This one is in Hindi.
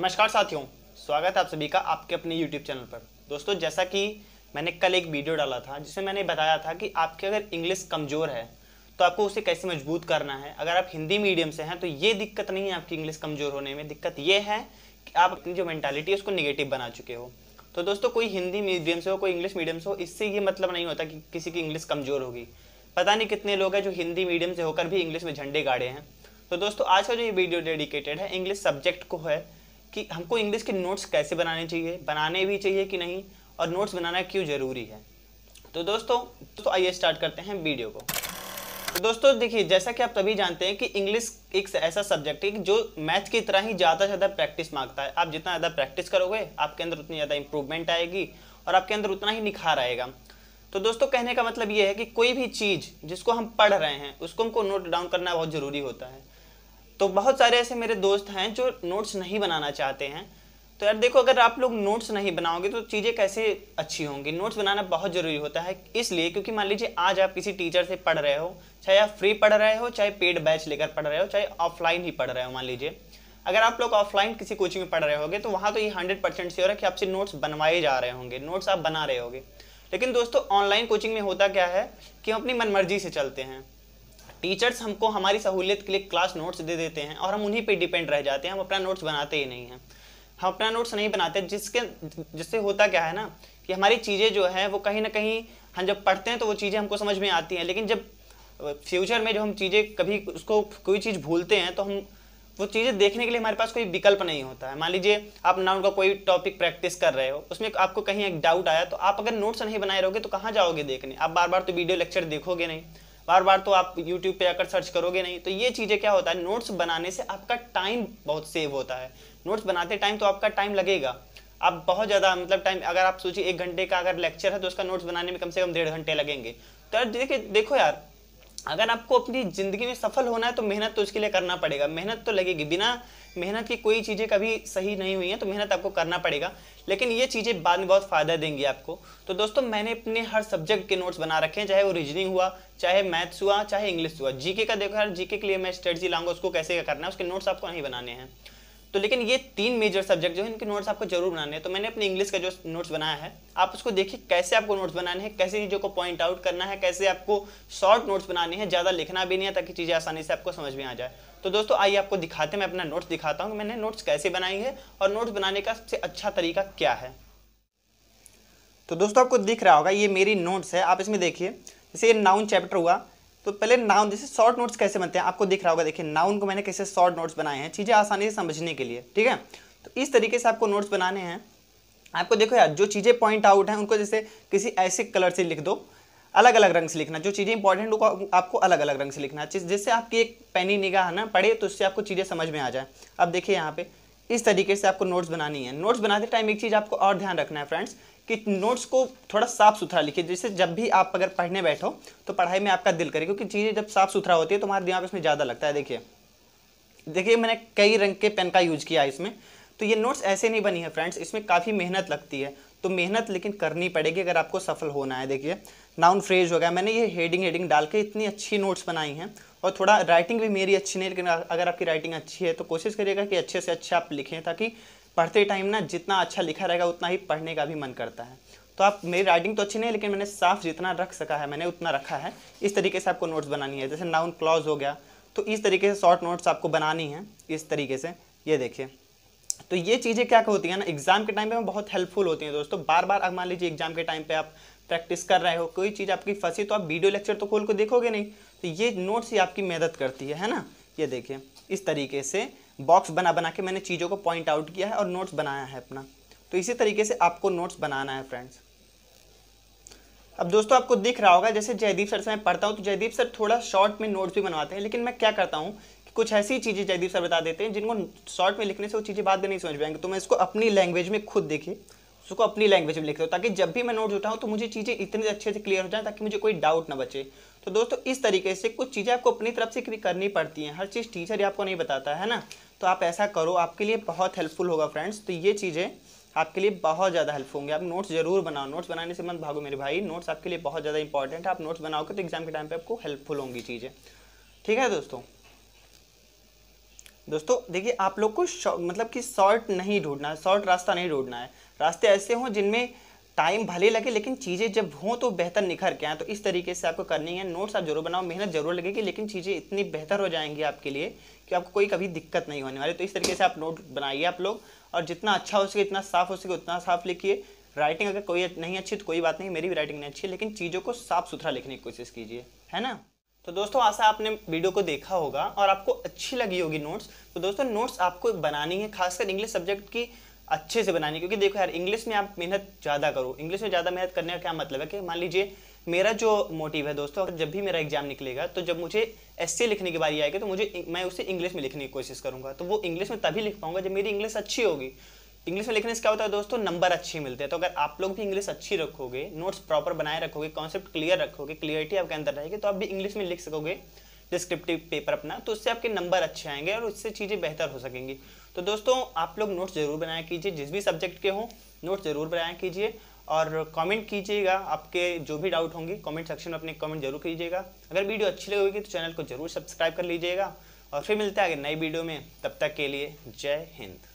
नमस्कार साथियों स्वागत है आप सभी का आपके अपने YouTube चैनल पर दोस्तों जैसा कि मैंने कल एक वीडियो डाला था जिसमें मैंने बताया था कि आपकी अगर इंग्लिश कमज़ोर है तो आपको उसे कैसे मजबूत करना है अगर आप हिंदी मीडियम से हैं तो ये दिक्कत नहीं है आपकी इंग्लिश कमज़ोर होने में दिक्कत ये है कि आप अपनी जो मैंटालिटी है उसको निगेटिव बना चुके हो तो दोस्तों कोई हिंदी मीडियम से हो कोई इंग्लिश मीडियम से हो इससे ये मतलब नहीं होता कि किसी की इंग्लिश कमज़ोर होगी पता नहीं कितने लोग हैं जो हिंदी मीडियम से होकर भी इंग्लिश में झंडे गाड़े हैं तो दोस्तों आज का जो ये वीडियो डेडिकेटेड है इंग्लिश सब्जेक्ट को है कि हमको इंग्लिश के नोट्स कैसे बनाने चाहिए बनाने भी चाहिए कि नहीं और नोट्स बनाना क्यों ज़रूरी है तो दोस्तों तो आइए स्टार्ट करते हैं वीडियो को तो दोस्तों देखिए जैसा कि आप सभी जानते हैं कि इंग्लिश एक ऐसा सब्जेक्ट है जो मैथ की तरह ही ज़्यादा से ज़्यादा प्रैक्टिस मांगता है आप जितना ज़्यादा प्रैक्टिस करोगे आपके अंदर उतनी ज़्यादा इंप्रूवमेंट आएगी और आपके अंदर उतना ही निखार आएगा तो दोस्तों कहने का मतलब ये है कि कोई भी चीज़ जिसको हम पढ़ रहे हैं उसको हमको नोट डाउन करना बहुत ज़रूरी होता है तो बहुत सारे ऐसे मेरे दोस्त हैं जो नोट्स नहीं बनाना चाहते हैं तो यार देखो अगर आप लोग नोट्स नहीं बनाओगे तो चीज़ें कैसे अच्छी होंगी नोट्स बनाना बहुत ज़रूरी होता है इसलिए क्योंकि मान लीजिए आज आप किसी टीचर से पढ़ रहे हो चाहे आप फ्री पढ़ रहे हो चाहे पेड बैच लेकर पढ़ रहे हो चाहे ऑफलाइन ही पढ़ रहे हो मान लीजिए अगर आप लोग ऑफलाइन किसी कोचिंग में पढ़ रहे होगे तो वहाँ तो ये हंड्रेड परसेंट है कि आपसे नोट्स बनवाए जा रहे होंगे नोट्स आप बना रहे होगे लेकिन दोस्तों ऑनलाइन कोचिंग में होता क्या है कि हम अपनी मनमर्जी से चलते हैं टीचर्स हमको हमारी सहूलियत के लिए क्लास नोट्स दे देते हैं और हम उन्हीं पे डिपेंड रह जाते हैं हम अपना नोट्स बनाते ही नहीं हैं हम अपना नोट्स नहीं बनाते जिसके जिससे होता क्या है ना कि हमारी चीज़ें जो है वो कहीं ना कहीं हम जब पढ़ते हैं तो वो चीज़ें हमको समझ में आती हैं लेकिन जब फ्यूचर में जब हम चीज़ें कभी उसको कोई चीज़ भूलते हैं तो हम वो चीज़ें देखने के लिए हमारे पास कोई विकल्प नहीं होता है मान लीजिए आप ना उनका कोई टॉपिक प्रैक्टिस कर रहे हो उसमें आपको कहीं एक डाउट आया तो आप अगर नोट्स नहीं बनाए रहोगे तो कहाँ जाओगे देखने आप बार बार तो वीडियो लेक्चर देखोगे नहीं बार बार तो आप यूट्यूब पे आकर सर्च करोगे नहीं तो ये चीज़ें क्या होता है नोट्स बनाने से आपका टाइम बहुत सेव होता है नोट्स बनाते टाइम तो आपका टाइम लगेगा आप बहुत ज़्यादा मतलब टाइम अगर आप सोचिए एक घंटे का अगर लेक्चर है तो उसका नोट्स बनाने में कम से कम डेढ़ घंटे लगेंगे तो देखिए देखो यार अगर आपको अपनी ज़िंदगी में सफल होना है तो मेहनत तो उसके लिए करना पड़ेगा मेहनत तो लगेगी बिना मेहनत की कोई चीज़ें कभी सही नहीं हुई हैं तो मेहनत आपको करना पड़ेगा लेकिन ये चीज़ें बाद में बहुत फ़ायदा देंगी आपको तो दोस्तों मैंने अपने हर सब्जेक्ट के नोट्स बना रखे हैं चाहे वो रीजनिंग हुआ चाहे मैथ्स हुआ चाहे इंग्लिश हुआ जीके का देखो हर जीके के लिए मैं स्ट्रेटजी लाऊंगा उसको कैसे करना है उसके नोट्स आपको नहीं बनाने हैं तो लेकिन ये तीन मेजर सब्जेक्ट जो है इनके नोट्स आपको जरूर बनाने हैं तो मैंने अपने इंग्लिश का जो नोट्स बनाया है आप उसको देखिए कैसे आपको नोट्स बनाने हैं कैसे चीज़ों को पॉइंट आउट करना है कैसे आपको शॉर्ट नोट्स बनाने हैं ज़्यादा लिखना भी नहीं है ताकि चीज़ें आसानी से आपको समझ में आ जाए तो दोस्तों आइए आपको दिखाते मैं अपना नोट्स दिखाता हूँ मैंने नोट्स कैसे बनाई है और नोट्स बनाने का सबसे अच्छा तरीका क्या है तो दोस्तों आपको दिख रहा होगा ये मेरी नोट्स है आप इसमें देखिए जैसे ये नाउन चैप्टर हुआ तो पहले नाउन जैसे शॉर्ट नोट्स कैसे बनते हैं आपको दिख रहा होगा देखिए नाउन को मैंने कैसे शॉर्ट नोट्स बनाए हैं चीज़ें आसानी से समझने के लिए ठीक है तो इस तरीके से आपको नोट्स बनाने हैं आपको देखो यार जो चीज़ें पॉइंट आउट हैं उनको जैसे किसी ऐसे कलर से लिख दो अलग अलग रंग से लिखना जो चीज़ें इंपॉर्टेंट हो आपको अलग अलग रंग से लिखना है जिससे आपकी एक पैनी निगाह है ना पड़े तो उससे आपको चीज़ें समझ में आ जाए अब देखिए यहाँ पे इस तरीके से आपको नोट्स बनानी है नोट्स बनाते टाइम एक चीज़ आपको और ध्यान रखना है फ्रेंड्स कि नोट्स को थोड़ा साफ सुथरा लिखिए जैसे जब भी आप अगर पढ़ने बैठो तो पढ़ाई में आपका दिल करे क्योंकि चीज़ें जब साफ सुथरा होती है तो हमारे दिमाग इसमें ज़्यादा लगता है देखिए देखिए मैंने कई रंग के पेन का यूज किया है इसमें तो ये नोट्स ऐसे नहीं बनी है फ्रेंड्स इसमें काफ़ी मेहनत लगती है तो मेहनत लेकिन करनी पड़ेगी अगर आपको सफल होना है देखिए नाउन फ्रेज हो गया मैंने ये हेडिंग हेडिंग डाल के इतनी अच्छी नोट्स बनाई हैं और थोड़ा राइटिंग भी मेरी अच्छी नहीं लेकिन अगर आपकी राइटिंग अच्छी है तो कोशिश करिएगा कि अच्छे से अच्छा आप लिखें ताकि पढ़ते टाइम ना जितना अच्छा लिखा रहेगा उतना ही पढ़ने का भी मन करता है तो आप मेरी राइटिंग तो अच्छी नहीं है लेकिन मैंने साफ जितना रख सका है मैंने उतना रखा है इस तरीके से आपको नोट्स बनानी है जैसे नाउन क्लॉज हो गया तो इस तरीके से शॉर्ट नोट्स आपको बनानी है इस तरीके से ये देखिए तो ये चीज़ें क्या होती हैं ना एग्ज़ाम के टाइम पे बहुत हेल्पफुल होती हैं दोस्तों बार बार आप मान लीजिए एग्ज़ाम के टाइम पे आप प्रैक्टिस कर रहे हो कोई चीज़ आपकी फंसी तो आप वीडियो लेक्चर तो खोल को देखोगे नहीं तो ये नोट्स ही आपकी मदद करती है है ना ये देखिए इस तरीके से बॉक्स बना बना के मैंने चीज़ों को पॉइंट आउट किया है और नोट्स बनाया है अपना तो इसी तरीके से आपको नोट्स बनाना है फ्रेंड्स अब दोस्तों आपको दिख रहा होगा जैसे जयदीप सर से मैं पढ़ता हूँ तो जयदीप सर थोड़ा शॉर्ट में नोट्स भी बनवाते हैं लेकिन मैं क्या करता हूँ कि कुछ ऐसी चीज़ें जयदीप सर बता देते हैं जिनको शॉर्ट में लिखने से वो चीज़ें बाद में नहीं समझ पाएंगे तो मैं इसको अपनी लैंग्वेज में खुद देखे उसको अपनी लैंग्वेज में लिखता हूँ ताकि जब भी मैं नोट्स उठाऊँ तो मुझे चीज़ें इतनी अच्छे से क्लियर हो जाए ताकि मुझे कोई डाउट ना बचे तो दोस्तों इस तरीके से कुछ चीज़ें आपको अपनी तरफ से भी करनी पड़ती हैं हर चीज़ टीचर ही आपको नहीं बताता है ना तो आप ऐसा करो आपके लिए बहुत हेल्पफुल होगा फ्रेंड्स तो ये चीज़ें आपके लिए बहुत ज़्यादा हेल्प होंगे आप नोट्स जरूर बनाओ नोट्स बनाने से मत भागो मेरे भाई नोट्स आपके लिए बहुत ज़्यादा इंपॉर्टेंट है आप नोट्स बनाओगे तो एग्जाम के टाइम पे आपको हेल्पफुल होंगी चीज़ें ठीक है दोस्तों दोस्तों देखिए आप लोग को मतलब कि शॉर्ट नहीं ढूंढना है शॉर्ट रास्ता नहीं ढूंढना है रास्ते ऐसे हों जिनमें टाइम भले लगे लेकिन चीज़ें जब हों तो बेहतर निखर के आए तो इस तरीके से आपको करनी है नोट्स आप जरूर बनाओ मेहनत जरूर लगेगी लेकिन चीज़ें इतनी बेहतर हो जाएंगी आपके लिए कि आपको कोई कभी दिक्कत नहीं होने वाली तो इस तरीके से आप नोट बनाइए आप लोग और जितना अच्छा हो सके इतना साफ हो सके उतना साफ लिखिए राइटिंग अगर कोई नहीं अच्छी तो कोई बात नहीं मेरी भी राइटिंग नहीं अच्छी है लेकिन चीज़ों को साफ सुथरा लिखने की कोशिश कीजिए है ना तो दोस्तों आशा आपने वीडियो को देखा होगा और आपको अच्छी लगी होगी नोट्स तो दोस्तों नोट्स आपको बनानी है खासकर इंग्लिश सब्जेक्ट की अच्छे से बनानी क्योंकि देखो यार इंग्लिश में आप मेहनत ज़्यादा करो इंग्लिश में ज़्यादा मेहनत करने का क्या मतलब है कि मान लीजिए मेरा जो मोटिव है दोस्तों जब भी मेरा एग्जाम निकलेगा तो जब मुझे एस लिखने की बारी आएगी तो मुझे मैं उसे इंग्लिश में लिखने की कोशिश करूंगा तो वो इंग्लिश में तभी लिख पाऊंगा जब मेरी इंग्लिश अच्छी होगी इंग्लिश में लिखने से क्या होता है दोस्तों नंबर अच्छे मिलते हैं तो अगर आप लोग भी इंग्लिश अच्छी रखोगे नोट्स प्रॉपर बनाए रखोगे कॉन्सेप्ट क्लियर रखोगे क्लियरिटी आपके अंदर रहेगी तो आप भी इंग्लिश में लिख सकोगे डिस्क्रिप्टिव पेपर अपना तो उससे आपके नंबर अच्छे आएंगे और उससे चीज़ें बेहतर हो सकेंगी तो दोस्तों आप लोग नोट्स ज़रूर बनाया कीजिए जिस भी सब्जेक्ट के हों नोट्स ज़रूर बनाया कीजिए और कमेंट कीजिएगा आपके जो भी डाउट होंगे कमेंट सेक्शन में अपने कमेंट जरूर कीजिएगा अगर वीडियो अच्छी लगेगी तो चैनल को जरूर सब्सक्राइब कर लीजिएगा और फिर मिलते हैं आगे नई वीडियो में तब तक के लिए जय हिंद